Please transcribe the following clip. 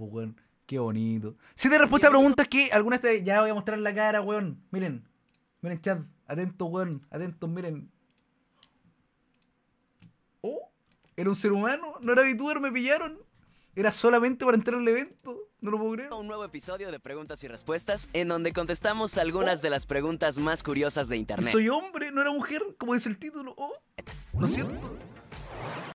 Que pues, qué bonito. Siete respuestas a preguntas que algunas te... ya voy a mostrar la cara, weón. Miren, miren, chat, atentos, weón, atentos, miren. Oh, era un ser humano, no era VTuber, me pillaron. Era solamente para entrar al evento. No lo puedo creer. Un nuevo episodio de preguntas y respuestas en donde contestamos algunas de las preguntas más curiosas de internet. Soy hombre, no era mujer, como dice el título. Oh, lo siento.